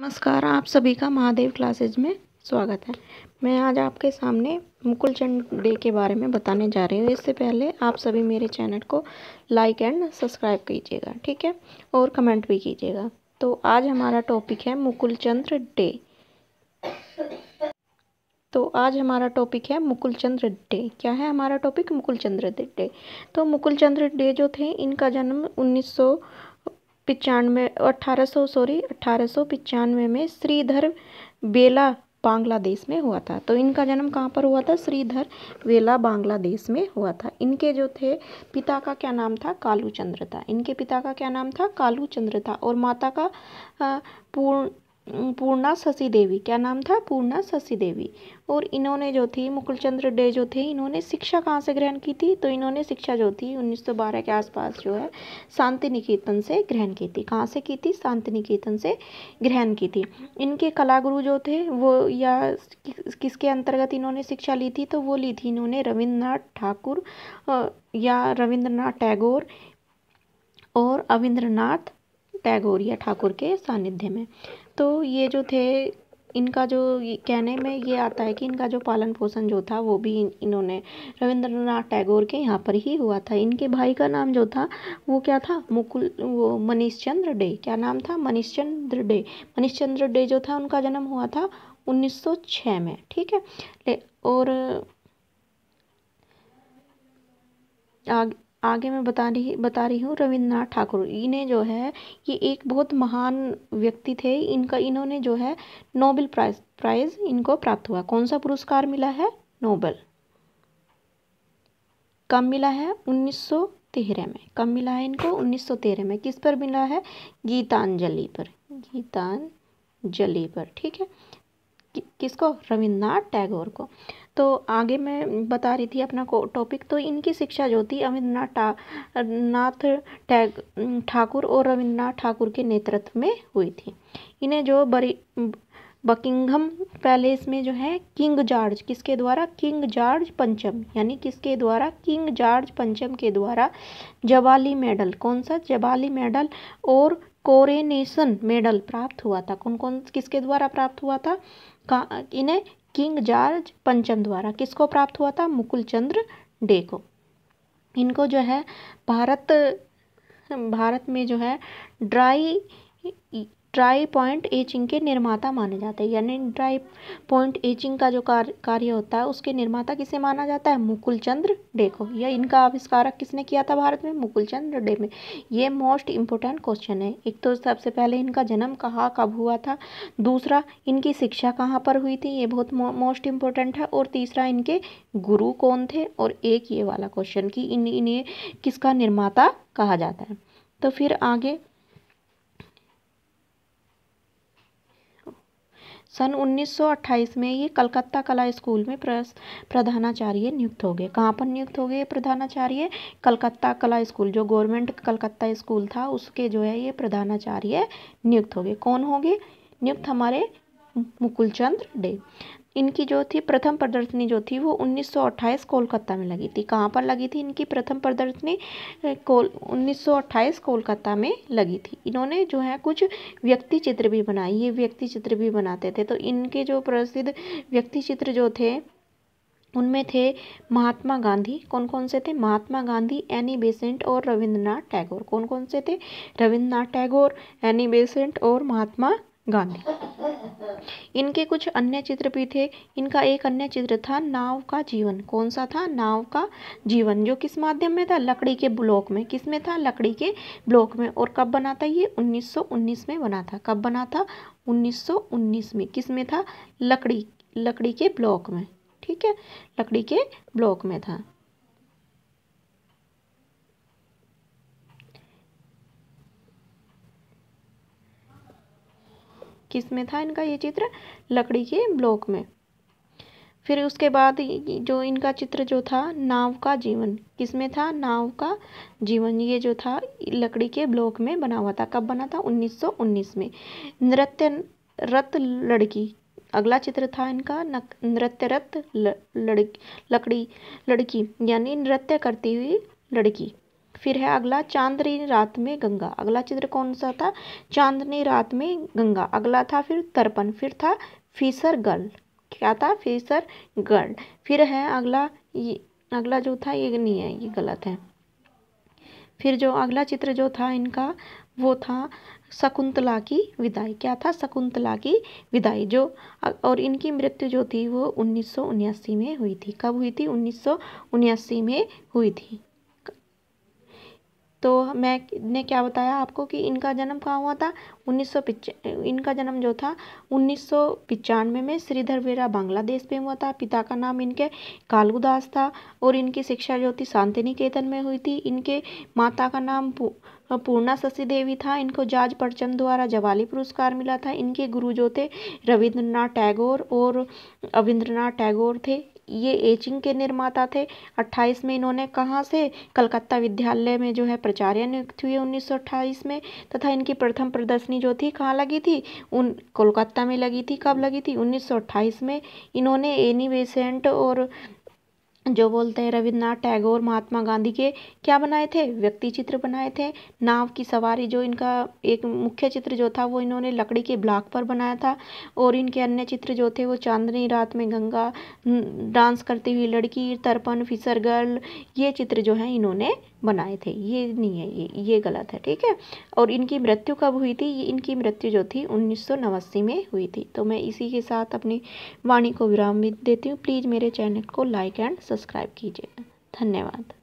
नमस्कार आप सभी का महादेव क्लासेज में स्वागत है मैं आज आपके सामने मुकुल चंद डे के बारे में बताने जा रही हूँ इससे पहले आप सभी मेरे चैनल को लाइक एंड सब्सक्राइब कीजिएगा ठीक है और कमेंट भी कीजिएगा तो आज हमारा टॉपिक है मुकुल चंद्र डे तो आज हमारा टॉपिक है मुकुल चंद्र डे क्या है हमारा टॉपिक मुकुल चंद्र डे तो मुकुल चंद्र डे जो थे इनका जन्म उन्नीस पचानवे अठारह सौ सॉरी अठारह सौ पचानवे में श्रीधर बेला बांग्लादेश में हुआ था तो इनका जन्म कहाँ पर हुआ था श्रीधर वेला बांग्लादेश में हुआ था इनके जो थे पिता का क्या नाम था कालू चंद्र था इनके पिता का क्या नाम था कालू चंद्र था और माता का पूर्ण पूर्णा शशि देवी क्या नाम था पूर्णा शशि देवी और इन्होंने जो थी मुकुल चंद्र डे जो थे इन्होंने शिक्षा कहाँ से ग्रहण की थी तो इन्होंने शिक्षा जो थी 1912 के आसपास जो है शांति निकेतन से ग्रहण की थी कहाँ से की थी शांति निकेतन से ग्रहण की थी इनके कला गुरु जो थे वो या किसके अंतर्गत इन्होंने शिक्षा ली थी तो वो ली थी इन्होंने रविन्द्रनाथ ठाकुर या रविन्द्रनाथ टैगोर और रविंद्रनाथ टैगोर या ठाकुर के सानिध्य में तो ये जो थे इनका जो कहने में ये आता है कि इनका जो पालन पोषण जो था वो भी इन, इन्होंने रविंद्रनाथ टैगोर के यहाँ पर ही हुआ था इनके भाई का नाम जो था वो क्या था मुकुल वो मनीष चंद्र डे क्या नाम था मनीष चंद्र डे मनीष चंद्र डे जो था उनका जन्म हुआ था 1906 में ठीक है ले और आगे मैं बता रही बता रही हूँ रविंद्रनाथ ठाकुर इन्हें जो है ये एक बहुत महान व्यक्ति थे इनका इन्होंने जो है नोबेल प्राइज प्राइज इनको प्राप्त हुआ कौन सा पुरस्कार मिला है नोबेल कब मिला है 1913 में कब मिला है इनको 1913 में किस पर मिला है गीतांजलि पर गीतांजलि पर ठीक है कि, किसको रविंद्रनाथ टैगोर को तो आगे मैं बता रही थी अपना को टॉपिक तो इनकी शिक्षा जो थी रविंद्रनाथ टा, नाथ टैग ठाकुर और रविंद्रनाथ ठाकुर के नेतृत्व में हुई थी इन्हें जो बरी बकिंगम पैलेस में जो है किंग जॉर्ज किसके द्वारा किंग जॉर्ज पंचम यानी किसके द्वारा किंग जॉर्ज पंचम के द्वारा जवाली मेडल कौन सा जवाली मेडल और कोरेनेशन मेडल प्राप्त हुआ था कौन कौन किसके द्वारा प्राप्त हुआ था का इन्हें किंग जॉर्ज पंचम द्वारा किसको प्राप्त हुआ था मुकुल चंद्र डे को इनको जो है भारत भारत में जो है ड्राई ड्राई पॉइंट एचिंग के निर्माता माने जाते हैं यानी ड्राई पॉइंट एचिंग का जो कार्य कार्य होता है उसके निर्माता किसे माना जाता है मुकुल चंद्र डे को यह इनका आविष्कारक किसने किया था भारत में मुकुल चंद्र डे में ये मोस्ट इंपॉर्टेंट क्वेश्चन है एक तो सबसे पहले इनका जन्म कहाँ कब हुआ था दूसरा इनकी शिक्षा कहाँ पर हुई थी ये बहुत मोस्ट इम्पोर्टेंट है और तीसरा इनके गुरु कौन थे और एक ये वाला क्वेश्चन कि इन इन्हें किसका निर्माता कहा जाता है तो फिर आगे सन 1928 में ये कलकत्ता कला स्कूल में प्रधानाचार्य नियुक्त हो गए कहाँ पर नियुक्त हो गए प्रधानाचार्य कलकत्ता कला स्कूल जो गवर्नमेंट कलकत्ता स्कूल था उसके जो है ये प्रधानाचार्य नियुक्त हो गए कौन हो गए नियुक्त हमारे मुकुल चंद्र डे इनकी जो थी प्रथम प्रदर्शनी जो थी वो 1928 कोलकाता में लगी थी कहाँ पर लगी थी इनकी प्रथम प्रदर्शनी कोल 1928 कोलकाता में लगी थी इन्होंने जो है कुछ व्यक्ति चित्र भी बनाए ये व्यक्ति चित्र भी बनाते थे तो इनके जो प्रसिद्ध व्यक्ति चित्र जो थे उनमें थे महात्मा गांधी कौन कौन से थे महात्मा गांधी एनी बेसेंट और रविंद्रनाथ टैगोर कौन कौन से थे रविंद्रनाथ टैगोर एनी बेसेंट और महात्मा गांधी इनके कुछ अन्य चित्र भी थे इनका एक अन्य चित्र था नाव का जीवन कौन सा था नाव का जीवन जो किस माध्यम में था लकड़ी के ब्लॉक में किस में था लकड़ी के ब्लॉक में और कब बना था ये 1919 में बना था कब बना था 1919 में किस में था लकड़ी लकड़ी के ब्लॉक में ठीक है लकड़ी के ब्लॉक में था किस में था इनका ये चित्र लकड़ी के ब्लॉक में फिर उसके बाद जो इनका चित्र जो था नाव का जीवन किसमें था नाव का जीवन ये जो था लकड़ी के ब्लॉक में बना हुआ था कब बना था 1919 में नृत्य रत लड़की अगला चित्र था इनका नृत्य रत लड़की लकड़ी लड़की यानी नृत्य करती हुई लड़की फिर है अगला चांदनी रात में गंगा अगला चित्र कौन सा था चांदनी रात में गंगा अगला था फिर तर्पण फिर था फीसर गर्ल क्या था फीसर गर्ल फिर है अगला ये अगला जो था ये नहीं है ये गलत है फिर जो अगला चित्र जो था इनका वो था शकुंतला की विदाई क्या था शकुंतला की विदाई जो और इनकी मृत्यु जो थी वो उन्नीस में हुई थी कब हुई थी उन्नीस में हुई थी तो मैंने क्या बताया आपको कि इनका जन्म कहाँ हुआ था उन्नीस सौ इनका जन्म जो था उन्नीस सौ पचानवे में श्रीधर वेरा बांग्लादेश में हुआ था पिता का नाम इनके कालूदास था और इनकी शिक्षा जो थी शांति निकेतन में हुई थी इनके माता का नाम पूर्णा शशि देवी था इनको जाज परचम द्वारा जवाली पुरस्कार मिला था इनके गुरु जो थे रविंद्रनाथ टैगोर और अविंद्रनाथ टैगोर थे ये एचिंग के निर्माता थे 28 में इन्होंने कहाँ से कलकत्ता विद्यालय में जो है प्राचार्य नियुक्त हुए 1928 में तथा इनकी प्रथम प्रदर्शनी जो थी कहाँ लगी थी उन कोलकाता में लगी थी कब लगी थी 1928 में इन्होंने एनी बेसेंट और जो बोलते हैं रविन्द्रनाथ टैगोर महात्मा गांधी के क्या बनाए थे व्यक्ति चित्र बनाए थे नाव की सवारी जो इनका एक मुख्य चित्र जो था वो इन्होंने लकड़ी के ब्लॉक पर बनाया था और इनके अन्य चित्र जो थे वो चांदनी रात में गंगा डांस करती हुई लड़की तर्पण फिसर गर्ल ये चित्र जो है इन्होंने बनाए थे ये नहीं है ये ये गलत है ठीक है और इनकी मृत्यु कब हुई थी ये इनकी मृत्यु जो थी उन्नीस में हुई थी तो मैं इसी के साथ अपनी वाणी को विराम देती हूँ प्लीज़ मेरे चैनल को लाइक एंड सब्सक्राइब कीजिएगा धन्यवाद